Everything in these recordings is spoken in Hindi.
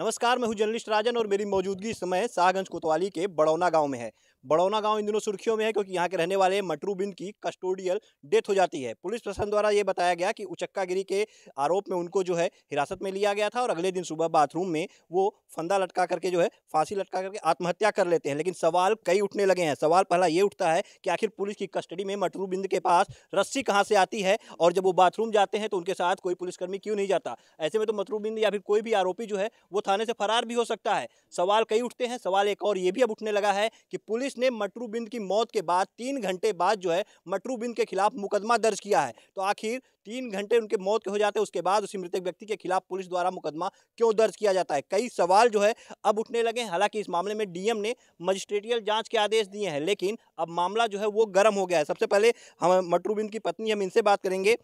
नमस्कार मैं हूं जर्नलिस्ट राजन और मेरी मौजूदगी इस समय शाहगंज कोतवाली के बड़ौना गांव में है बड़ौना गांव इन दिनों सुर्खियों में है क्योंकि यहां के रहने वाले मटरू बिंद की कस्टोडियल डेथ हो जाती है पुलिस प्रशासन द्वारा ये बताया गया कि उचक्कागिरी के आरोप में उनको जो है हिरासत में लिया गया था और अगले दिन सुबह बाथरूम में वो फंदा लटका करके जो है फांसी लटका करके आत्महत्या कर लेते हैं लेकिन सवाल कई उठने लगे हैं सवाल पहला ये उठता है कि आखिर पुलिस की कस्टडी में मटरू बिंद के पास रस्सी कहाँ से आती है और जब वो बाथरूम जाते हैं तो उनके साथ कोई पुलिसकर्मी क्यों नहीं जाता ऐसे में तो मटरू बिंद या फिर कोई भी आरोपी जो है वो थाने से फरार भी हो सकता है सवाल कई उठते हैं सवाल एक और ये भी अब उठने लगा है कि पुलिस ने मटरू बिंद की मौत के बाद तीन घंटे बाद जो है मटरू बिंद के खिलाफ मुकदमा दर्ज किया है तो आखिर तीन घंटे उनके मौत के हो जाते हैं उसके बाद उसी मृतक व्यक्ति के खिलाफ पुलिस द्वारा मुकदमा क्यों दर्ज किया जाता है कई सवाल जो है अब उठने लगे हैं हालांकि इस मामले में डीएम ने मजिस्ट्रेटियल जांच के आदेश दिए हैं लेकिन अब मामला जो है वो गर्म हो गया है सबसे पहले हम मटरूबिंद की पत्नी हम इनसे बात करेंगे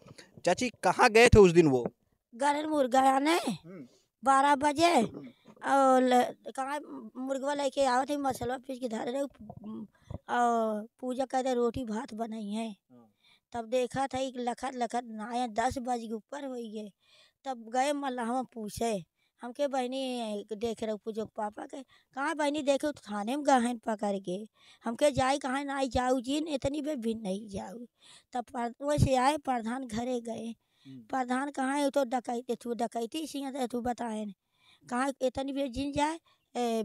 चाची कहाँ गए थे उस दिन वो गरनपुर गया ने बारह बजे हम्म। और कहाँ मुर्गवा लेके आओ थे मसलवा पीस के रहे और पूजा करते रोटी भात बनाई है तब देखा था एक लखत लखत नया दस बज के ऊपर हो गए तब गए मल्लाहवा पूछे हमके बहनी देख रहे पूजो पापा के कहाँ बहनी देखे तो थाने में गहन पकड़ के हमके जाए कहा ना जाऊ जी इतनी बे भी नहीं जाऊ तब वैसे आए प्रधान घरे गए हम्म। प्रधान कहाँ है तो डकैती तू डकैती सी तू बताए कहाँ इतनी बेर जिन जाए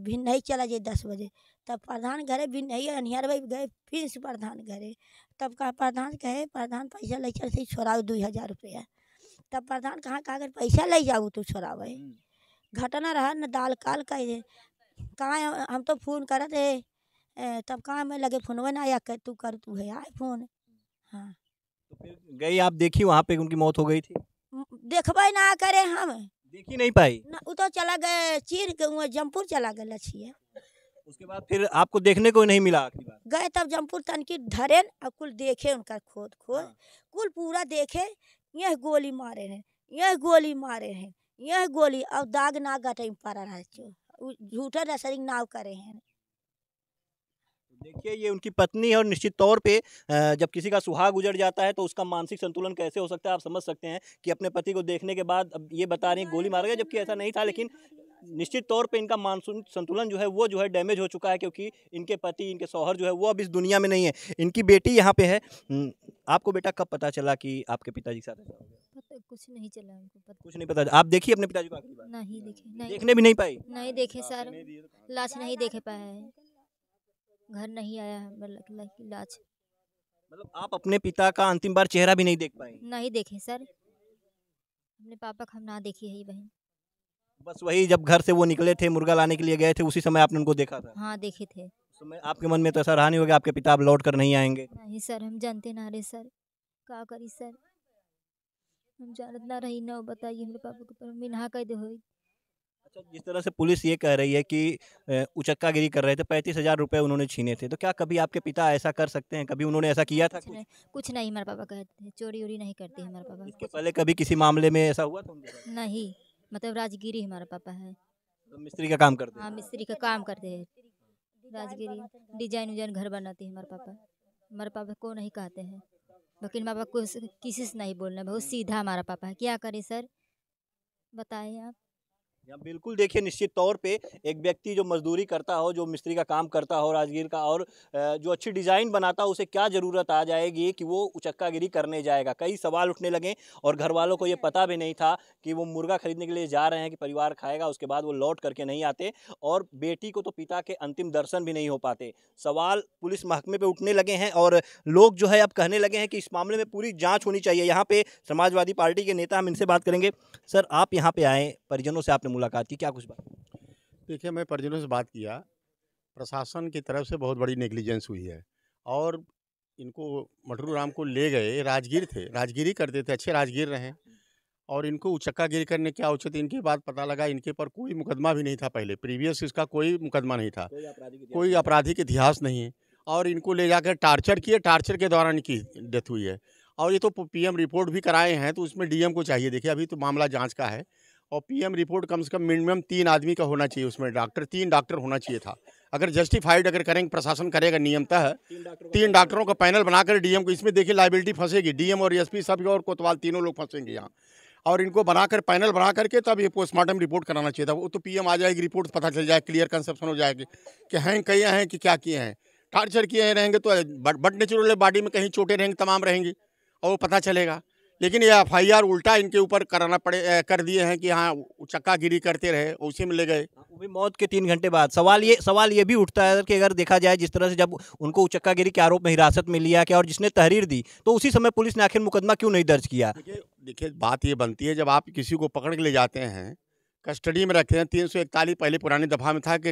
नहीं चला जाए दस बजे तब प्रधान घरे भिन्नई अनिहर भाई गए फिर से प्रधान घरे तब कहा प्रधान कहे प्रधान पैसा ले चल सही छोड़ा दो हज़ार रुपया तब प्रधान कहाँ कहा पैसा ले जाओ तू तो छोड़ा भाई हम्म। घटना रहा न दाल काल का कहाँ हम तो फोन करते तब कहाँ मैं लगे फोनवा ना आया तू कर तू है आए फोन हम्म। हाँ तो फिर गई आप देखी वहाँ पे उनकी मौत हो गई थी देखबे ना करे हम देखी नहीं पाई वो तो चला गए चीर के जमपुर चला गया छिए उसके बाद फिर आपको देखने को नहीं मिला गए तब जमपुर तन की धरेन और कुल देखे उनका खोद खोद हाँ। कुल पूरा देखे यह गोली मारे हैं यह गोली मारे हैं यह गोली और दाग ना गटे पड़ा रहा झूठा रसरिंग नाव करे हैं देखिए ये उनकी पत्नी है और निश्चित तौर पे जब किसी का सुहाग गुजर जाता है तो उसका मानसिक संतुलन कैसे हो सकता है आप समझ सकते हैं कि अपने पति को देखने के बाद अब ये बता रही हैं गोली मार गया जबकि ऐसा नहीं था लेकिन निश्चित तौर पे इनका मानसून संतुलन जो है वो जो है डैमेज हो चुका है क्योंकि इनके पति इनके शौहर जो है वो अब इस दुनिया में नहीं है इनकी बेटी यहाँ पे है हम्म, आपको बेटा कब पता चला कि आपके पिताजी के साथ ऐसा हो गया कुछ नहीं चला उनको पता कुछ नहीं पता आप देखिए अपने पिताजी को आखिरी बार नहीं देखे नहीं देखने भी नहीं पाई नहीं देखे सर तो लाश नहीं देखे तो पाए घर नहीं आया है मेरा मतलब इलाज मतलब आप अपने पिता का अंतिम बार चेहरा भी नहीं देख पाए नहीं देखे सर अपने पापा का हम ना देखी है बहन बस वही जब घर से वो निकले थे मुर्गा लाने के लिए गए थे उसी समय आपने उनको देखा था हाँ देखे थे समय आपके मन में तो ऐसा रहा नहीं होगा आपके पिता आप लौट कर नहीं आएंगे नहीं सर हम जानते ना रहे सर क्या करी सर हम जानत ना रही ना बताइए मेरे पापा को ऊपर मिनहा कह दे अच्छा जिस तरह से पुलिस ये कह रही है कि उचक्का गिरी कर रहे थे पैंतीस हजार रुपये उन्होंने छीने थे तो क्या कभी आपके पिता ऐसा कर सकते हैं कभी उन्होंने ऐसा किया था कुछ नहीं, कुछ नहीं हमारे पापा कहते हैं चोरी उरी नहीं करते हमारे पापा इसके पहले कभी किसी मामले में ऐसा हुआ था नहीं मतलब राजगिरी हमारे पापा है तो मिस्त्री का काम करते हैं हाँ, मिस्त्री का काम करते हैं राजगिरी डिजाइन उजाइन घर बनाते हैं हमारे पापा हमारे पापा को नहीं कहते हैं वकील माँ बाप को किसी से नहीं बोलना बहुत सीधा हमारा पापा है क्या करें सर बताएं आप यहाँ बिल्कुल देखिए निश्चित तौर पे एक व्यक्ति जो मजदूरी करता हो जो मिस्त्री का काम करता हो राजगीर का और जो अच्छी डिज़ाइन बनाता हो उसे क्या ज़रूरत आ जाएगी कि वो उचक्कागिरी करने जाएगा कई सवाल उठने लगे और घर वालों को ये हम्म। पता भी नहीं था कि वो मुर्गा खरीदने के लिए जा रहे हैं कि परिवार खाएगा उसके बाद वो लौट करके नहीं आते और बेटी को तो पिता के अंतिम दर्शन भी नहीं हो पाते सवाल पुलिस महकमे पर उठने लगे हैं और लोग जो है अब कहने लगे हैं कि इस मामले में पूरी जाँच होनी चाहिए यहाँ पे समाजवादी पार्टी के नेता हम इनसे बात करेंगे सर आप यहाँ पे आएँ परिजनों से आपने मुलाकात की क्या कुछ बात देखिए मैं परिजनों से बात किया प्रशासन की तरफ से बहुत बड़ी नेग्लिजेंस हुई है और इनको मटरू राम को ले गए राजगीर थे राजगिरी करते थे अच्छे राजगीर रहे और इनको उचक्का गिर करने क्या उचित इनके बाद पता लगा इनके पर कोई मुकदमा भी नहीं था पहले प्रीवियस इसका कोई मुकदमा नहीं था कोई आपराधिक इतिहास नहीं है और इनको ले जाकर टार्चर किए टार्चर के दौरान इनकी डेथ हुई है और ये तो पीएम रिपोर्ट भी कराए हैं तो उसमें डीएम को चाहिए देखिए अभी तो मामला जांच का है और पीएम रिपोर्ट कम से कम मिनिमम तीन आदमी का होना चाहिए उसमें डॉक्टर तीन डॉक्टर होना चाहिए था अगर जस्टिफाइड अगर करेंगे प्रशासन करेगा नियमता है तीन डॉक्टरों का पैनल बनाकर डीएम को इसमें देखिए लाइबिलिटी फंसेगी डीएम और एसपी सब और कोतवाल तीनों लोग फंसेंगे यहाँ और इनको बनाकर पैनल बना करके तब ये पोस्टमार्टम रिपोर्ट कराना चाहिए था वो तो पी आ जाएगी रिपोर्ट पता चल जाए क्लियर कंसेप्शन हो जाएगी कि हैं कई हैं कि क्या किए हैं टार्चर किए रहेंगे तो बट नेचुरल बॉडी में कहीं चोटें रहेंगे तमाम रहेंगी और वो पता चलेगा लेकिन ये एफ आई आर उल्टा इनके ऊपर कराना पड़े कर दिए हैं कि हाँ चक्का गिरी करते रहे उसी में ले गए हाँ, भी मौत के तीन घंटे बाद सवाल ये सवाल ये भी उठता है कि अगर देखा जाए जिस तरह से जब उनको गिरी के आरोप में हिरासत में लिया गया और जिसने तहरीर दी तो उसी समय पुलिस ने आखिर मुकदमा क्यों नहीं दर्ज किया देखिए बात ये बनती है जब आप किसी को पकड़ के ले जाते हैं कस्टडी में रखे हैं तीन सौ इकतालीस पहले पुरानी दफ़ा में था कि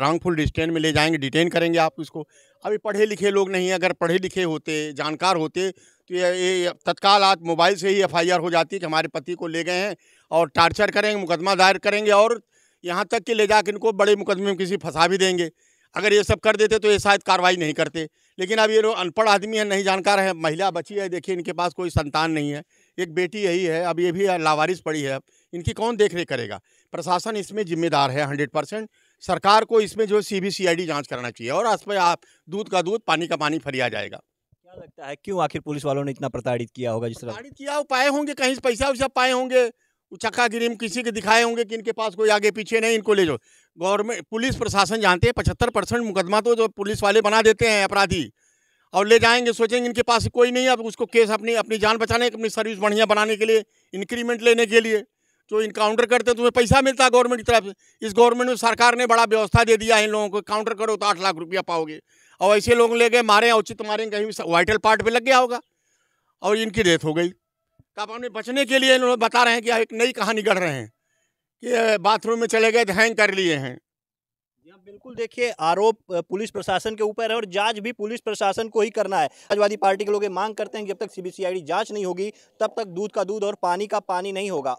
रॉन्गफुल डिस्टेन में ले जाएंगे डिटेन करेंगे आप इसको अभी पढ़े लिखे लोग नहीं अगर पढ़े लिखे होते जानकार होते तो ये, तत्काल आज मोबाइल से ही एफआईआर हो जाती है कि हमारे पति को ले गए हैं और टार्चर करेंगे मुकदमा दायर करेंगे और यहाँ तक कि ले जा इनको बड़े मुकदमे में किसी फंसा भी देंगे अगर ये सब कर देते तो ये शायद कार्रवाई नहीं करते लेकिन अब ये लोग अनपढ़ आदमी है नहीं जानकार है महिला बची है देखिए इनके पास कोई संतान नहीं है एक बेटी यही है अब ये भी लावारिस पड़ी है अब इनकी कौन देख रेख करेगा प्रशासन इसमें जिम्मेदार है हंड्रेड परसेंट सरकार को इसमें जो C B C I D जाँच कराना चाहिए और आस आप दूध का दूध पानी का पानी फरिया जाएगा क्या लगता है क्यों आखिर पुलिस वालों ने इतना प्रताड़ित किया होगा जिस तरह प्रताड़ित किया पाए होंगे कहीं से पैसा वैसा पाए होंगे चक्का में किसी के दिखाए होंगे कि इनके पास कोई आगे पीछे नहीं इनको ले जाओ गवर्नमेंट पुलिस प्रशासन जानते हैं पचहत्तर परसेंट मुकदमा तो जो पुलिस वाले बना देते हैं अपराधी और ले जाएंगे सोचेंगे इनके पास कोई नहीं अब उसको केस अपनी अपनी जान बचाने अपनी सर्विस बढ़िया बनाने के लिए इंक्रीमेंट लेने के लिए जो इनकाउंटर करते हैं तो उन्हें पैसा मिलता है गवर्नमेंट की तरफ से इस गवर्नमेंट में सरकार ने बड़ा व्यवस्था दे दिया है इन लोगों को काउंटर करो तो आठ लाख रुपया पाओगे और ऐसे लोग ले गए मारे औचित मारे कहीं वाइटल पार्ट पर लग गया होगा और इनकी डेथ हो गई तो आप हमें बचने के लिए इन लोग बता रहे हैं कि एक नई कहानी गढ़ रहे हैं कि बाथरूम में चले गए तो हैंग कर लिए हैं बिल्कुल देखिए आरोप पुलिस प्रशासन के ऊपर है और जांच भी पुलिस प्रशासन को ही करना है समाजवादी पार्टी के लोग मांग करते हैं जब तक सीबीसीआईडी जांच नहीं होगी तब तक दूध का दूध और पानी का पानी नहीं होगा